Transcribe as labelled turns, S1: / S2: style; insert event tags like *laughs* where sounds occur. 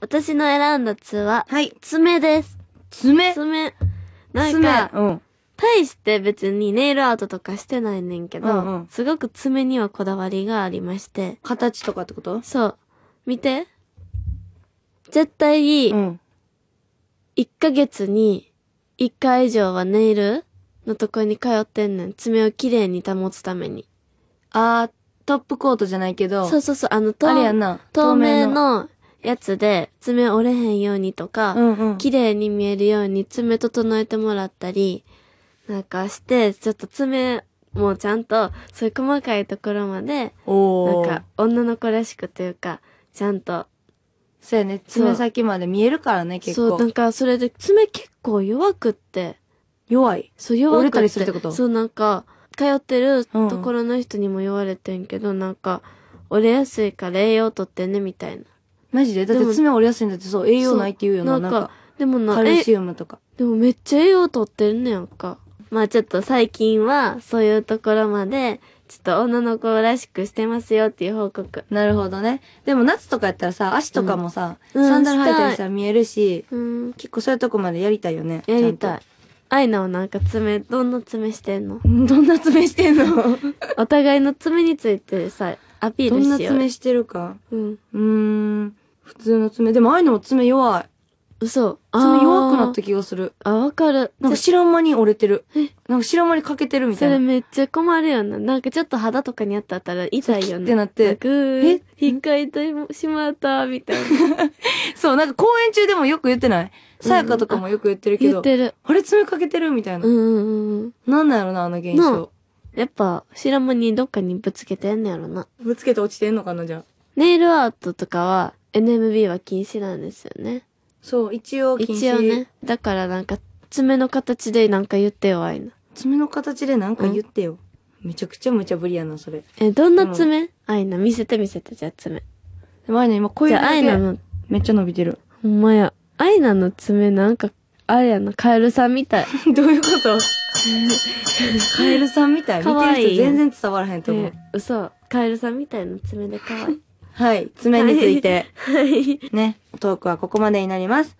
S1: 私の選んだツは、はい。爪です。爪爪。なんか、うん。して別にネイルアートとかしてないねんけど、うんうん、すごく爪にはこだわりがありまして。形とかってことそう。見て。絶対、うん、1ヶ月に1回以上はネイルのとこに通ってんねん。爪を綺麗に保つために。あー、トップコートじゃないけど。そうそうそう、あの、あれや透明のやつで爪折れへんようにとか、うんうん、綺麗に見えるように爪整えてもらったり、なんかして、ちょっと爪もちゃんと、そういう細かいところまで、なんか女の子らしくというか、ちゃんと。そうやね、爪先まで見えるからね、結構。そう、なんかそれで爪結構弱くって。弱いそう、弱くて。折れたりするってことそう、なんか、通ってるところの人にも言われてんけど、うん、なんか、折れやすいから栄養とってね、みたいな。マジでだって爪折りやすいんだってそう、栄養ないって言うよな、なんか。でもな、カルシウムとか。でもめっちゃ栄養取ってんねやんか。まあちょっと最近は、そういうところまで、ちょっと女の子らしくしてますよっていう報告。なるほどね。でも夏とかやったらさ、足とかもさ、うんサンダル履いてるさ、見えるし、うん、結構そういうとこまでやりたいよね。やりたい。アイナはなんか爪、どんな爪してんの *laughs* どんな爪してんの *laughs* お互いの爪についてさ、アピールしよう。どんな爪してるか。うん。うーん。普通の爪。でも、愛の爪弱い。嘘。爪弱くなった気がする。あ、わかる。なんか知らん間に折れてる。えなんか知らん間に欠けてるみたいな。それめっちゃ困るよな。なんかちょっと肌とかにあったら痛いよね。ってなって。えー、引っかいてしまった、みたいな。*laughs* そう、なんか公演中でもよく言ってないさやかとかもよく言ってるけど。言ってる。あれ爪かけてるみたいな。うんうんうん。なんだろうな、あの現象。やっぱ、白らんにどっかにぶつけてんねやろな。ぶつけて落ちてんのかな、じゃあ。ネイルアートとかは、NMB は禁止なんですよね。そう、一応禁止。一応ね。だからなんか、爪の形でなんか言ってよ、あいな。爪の形でなんか言ってよ。めちゃくちゃ無茶ぶりやな、それ。え、どんな爪アイナ、見せて見せて、じゃあ爪。でもアイナ今こういうじゃあのめっちゃ伸びてる。ほんまや。アイナの爪なんかあれやな、カエルさんみたい。*laughs* どういうことカエルさんみたい。い見てる人全然伝わらへんと思う。ね、嘘。カエルさんみたいな爪で可愛い。はい。爪について。はい。ね。トークはここまでになります。